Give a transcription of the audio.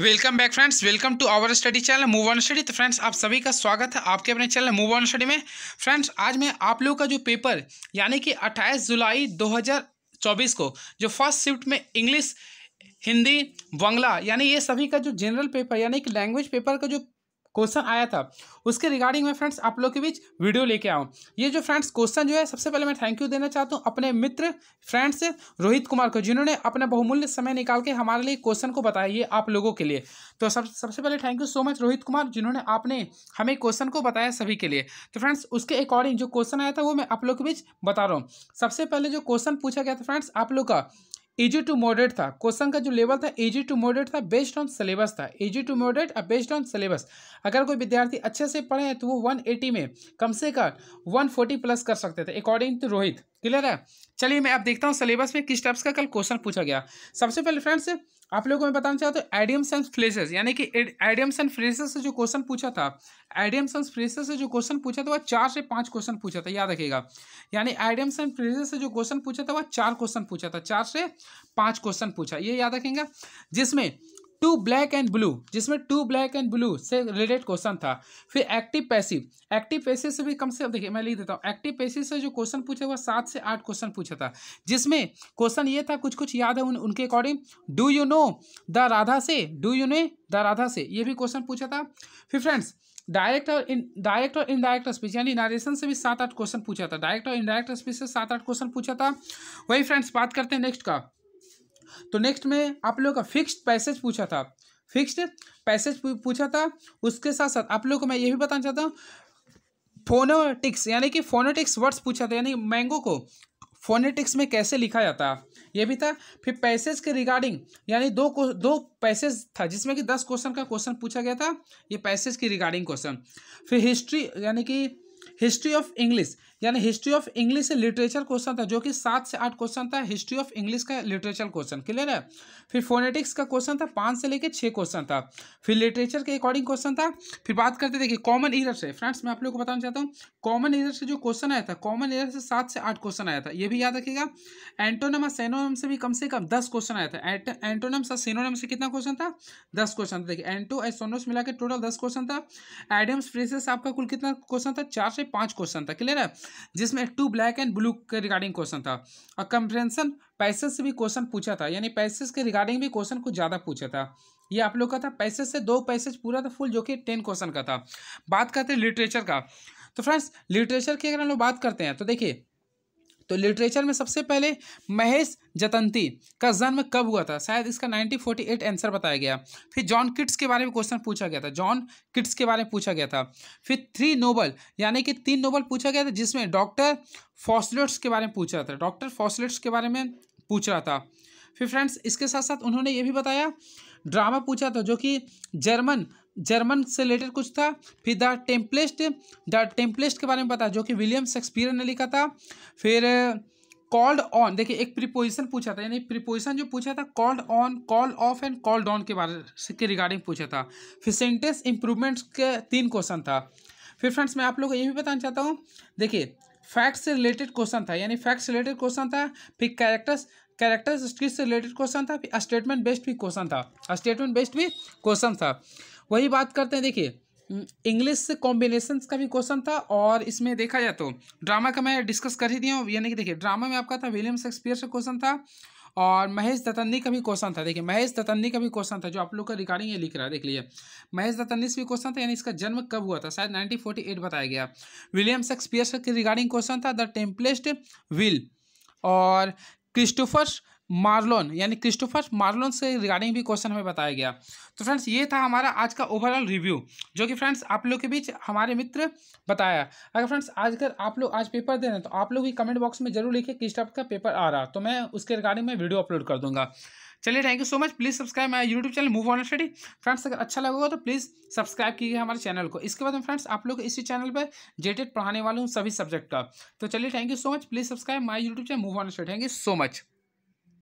welcome back friends welcome to our study channel move on study तो friends आप सभी का स्वागत है आपके अपने चैनल मूव ऑन स्टडी में फ्रेंड्स आज मैं आप लोगों का जो पेपर यानी कि 28 जुलाई 2024 को जो फर्स्ट शिफ्ट में इंग्लिश हिंदी बांग्ला यानी ये सभी का जो जनरल पेपर यानी कि लैंग्वेज पेपर का जो क्वेश्चन आया था उसके रिगार्डिंग मैं फ्रेंड्स आप लोग के बीच वीडियो लेके आऊँ ये जो फ्रेंड्स क्वेश्चन जो है सबसे पहले मैं थैंक यू देना चाहता हूँ अपने मित्र फ्रेंड्स रोहित कुमार को जिन्होंने अपना बहुमूल्य समय निकाल के हमारे लिए क्वेश्चन को बताया ये आप लोगों के लिए तो सब सबसे पहले thank you so much Rohit Kumar जिन्होंने आपने हमें क्वेश्चन को बताया सभी के लिए तो फ्रेंड्स उसके अकॉर्डिंग जो क्वेश्चन आया था वो मैं आप लोग के बीच बता रहा हूँ सबसे पहले जो क्वेश्चन पूछा गया था फ्रेंड्स आप लोग का इजी टू मॉडरेट था क्वेश्चन का जो लेवल था इजी टू मॉडरेट था बेस्ड ऑन सिलेबस था इजी टू मॉडरेट और बेस्ड ऑन सिलेबस अगर कोई विद्यार्थी अच्छे से पढ़े हैं तो वो 180 में कम से कम 140 प्लस कर सकते थे अकॉर्डिंग टू रोहित क्लियर है चलिए मैं अब देखता हूँ सिलेबस में किस टाइप्स का कल क्वेश्चन पूछा गया सबसे पहले फ्रेंड्स आप लोगों को मैं बताना चाहता हूँ एडियम्स एंड फ्रेसेस यानी कि एडियम्स एंड फ्रेसेस से जो क्वेश्चन पूछा था एडियम्स एंड फ्रेसेस से जो क्वेश्चन पूछा था वह चार से पांच क्वेश्चन पूछा था याद रखिएगा यानी एडियम्स एंड फ्रेसेस से जो क्वेश्चन पूछा था वह चार क्वेश्चन पूछा था चार से पाँच क्वेश्चन पूछा ये याद रखेंगे जिसमें टू ब्लैक एंड ब्लू जिसमें टू ब्लैक एंड ब्लू से रिलेटेड क्वेश्चन था फिर एक्टिव पैसिव एक्टिव पैसिव से भी कम से कम देखिए मैं लिख देता हूँ एक्टिव पैसिव से जो क्वेश्चन पूछा हुआ सात से आठ क्वेश्चन पूछा था जिसमें क्वेश्चन ये था कुछ कुछ याद है उन, उनके according do you know the Radha से do you know the Radha से ये भी क्वेश्चन पूछा था फिर फ्रेंड्स डायरेक्ट और इन डायरेक्ट और इनडायरेक्ट स्पीच यानी नारेशन से भी सात आठ क्वेश्चन पूछा था डायरेक्ट और इनडायरेक्ट स्पीच से सात आठ क्वेश्चन पूछा था वही फ्रेंड्स बात करते हैं नेक्स्ट का तो नेक्स्ट में आप लोगों का फिक्स्ड पैसेज पूछा था फिक्स्ड पैसेज पूछा था उसके साथ साथ आप लोगों को मैं ये भी बताना चाहता हूँ फोनोटिक्स यानी कि फोनोटिक्स वर्ड्स पूछा था यानी मैंगो को फोनेटिक्स में कैसे लिखा जाता ये भी था फिर पैसेज के रिगार्डिंग यानी दो दो पैसेज था जिसमें कि दस क्वेश्चन का क्वेश्चन पूछा गया था ये पैसेज की रिगार्डिंग क्वेश्चन फिर हिस्ट्री यानी कि हिस्ट्री ऑफ इंग्लिश यानी हिस्ट्री ऑफ इंग्लिश से लिटरेचर क्वेश्चन था जो कि सात से आठ क्वेश्चन था हिस्ट्री ऑफ इंग्लिश का लिटरेचर क्वेश्चन क्लियर है फिर फोनेटिक्स का क्वेश्चन था पाँच से लेकर छः क्वेश्चन था फिर लिटरेचर के अकॉर्डिंग क्वेश्चन था फिर बात करते देखिए कॉमन ईयर से फ्रेंड्स मैं आप लोग को बताना चाहता हूँ कॉमन ईयर से जो क्वेश्चन आया था कॉमन ईयर से सात से आठ क्वेश्चन आया था ये भी याद रखिएगा एंटोनम और सेनोनम से भी कम से कम दस क्वेश्चन आया था एंटोनम और सेनोनम से कितना क्वेश्चन था दस क्वेश्चन था देखिए एंटो एसोनोस मिला के टोटल दस क्वेश्चन था एडम्स फ्रेसेस आपका कुल कितना क्वेश्चन था चार से पांच क्वेश्चन था क्लियर है जिसमें टू ब्लैक एंड ब्लू के रिगार्डिंग क्वेश्चन था और कंप्रेंसन पैसे से भी क्वेश्चन पूछा था यानी पैसे के रिगार्डिंग भी क्वेश्चन कुछ ज़्यादा पूछा था ये आप लोग का था पैसे से दो पैसेज पूरा था फुल जो कि टेन क्वेश्चन का था बात करते हैं लिटरेचर का तो फ्रेंड्स लिटरेचर की अगर हम लोग बात करते हैं तो देखिए तो लिटरेचर में सबसे पहले महेश जतंती का जन्म कब हुआ था शायद इसका 1948 आंसर बताया गया फिर जॉन किट्स के बारे में क्वेश्चन पूछा गया था जॉन किट्स के बारे में पूछा गया था फिर थ्री नोबल यानी कि तीन नोबल पूछा गया था जिसमें डॉक्टर फॉसलेट्स के बारे में पूछा था डॉक्टर फॉसलेट्स के बारे में पूछ रहा था फिर फ्रेंड्स इसके साथ साथ उन्होंने ये भी बताया ड्रामा पूछा था जो कि जर्मन जर्मन से रिलेटेड कुछ था फिर द टेम्पलेस्ट द टेम्पलेस्ट के बारे में पता जो कि विलियम शेक्सपियर ने लिखा था फिर कॉल्ड ऑन देखिए एक प्रिपोजिशन पूछा था यानी प्रिपोजिशन जो पूछा था called on call off and called on के बारे के रिगार्डिंग पूछा था फिर सेंटेंस इंप्रूवमेंट्स के तीन क्वेश्चन था फिर फ्रेंड्स मैं आप लोग को ये भी बताना चाहता हूँ देखिए फैक्ट्स से रिलेटेड क्वेश्चन था यानी फैक्ट से रिलेटेड क्वेश्चन था फिर कैरेक्टर्स कैरेक्टर्स स्ट्रीट से रिलेटेड क्वेश्चन था फिर स्टेटमेंट बेस्ड भी क्वेश्चन था स्टेटमेंट बेस्ड भी क्वेश्चन था वही बात करते हैं देखिए इंग्लिश से कॉम्बिनेशन का भी क्वेश्चन था और इसमें देखा जाए तो ड्रामा का मैं डिस्कस कर ही दिया हूँ यानी कि देखिए ड्रामा में आपका था विलियम शेक्सपियर से क्वेश्चन था और महेश दत्तन्नी का भी क्वेश्चन था देखिए महेश दत्तन्नी का भी क्वेश्चन था जो आप लोग का रिगार्डिंग ये लिख रहा है देख लीजिए महेश दत्तन्नी से भी क्वेश्चन था यानी इसका जन्म कब हुआ था शायद नाइनटीन फोर्टी एट बताया गया विलियम शेक्सपियर के रिगार्डिंग क्वेश्चन था द टेम्पलेस्ट विल और क्रिस्टोफर मार्लोन यानी क्रिस्टोफर मार्लोन से रिगार्डिंग भी क्वेश्चन हमें बताया गया तो फ्रेंड्स ये था हमारा आज का ओवरऑल रिव्यू जो कि फ्रेंड्स आप लोग के बीच हमारे मित्र बताया अगर फ्रेंड्स आज अगर आप लोग आज पेपर दे रहे हैं तो आप लोग ही कमेंट बॉक्स में जरूर लिखिए किस टाइप का पेपर आ रहा तो मैं उसके रिगार्डिंग में वीडियो अपलोड कर दूंगा चलिए thank you so much please subscribe my YouTube channel move on study friends अगर अच्छा लगा तो प्लीज़ सब्सक्राइब कीजिए हमारे चैनल को इसके बाद हम फ्रेंड्स आप लोग इसी चैनल पर जेटेड पढ़ाने वाले हूँ सभी सब्जेक्ट का तो चलिए thank you so much please subscribe my YouTube channel move on study thank you so much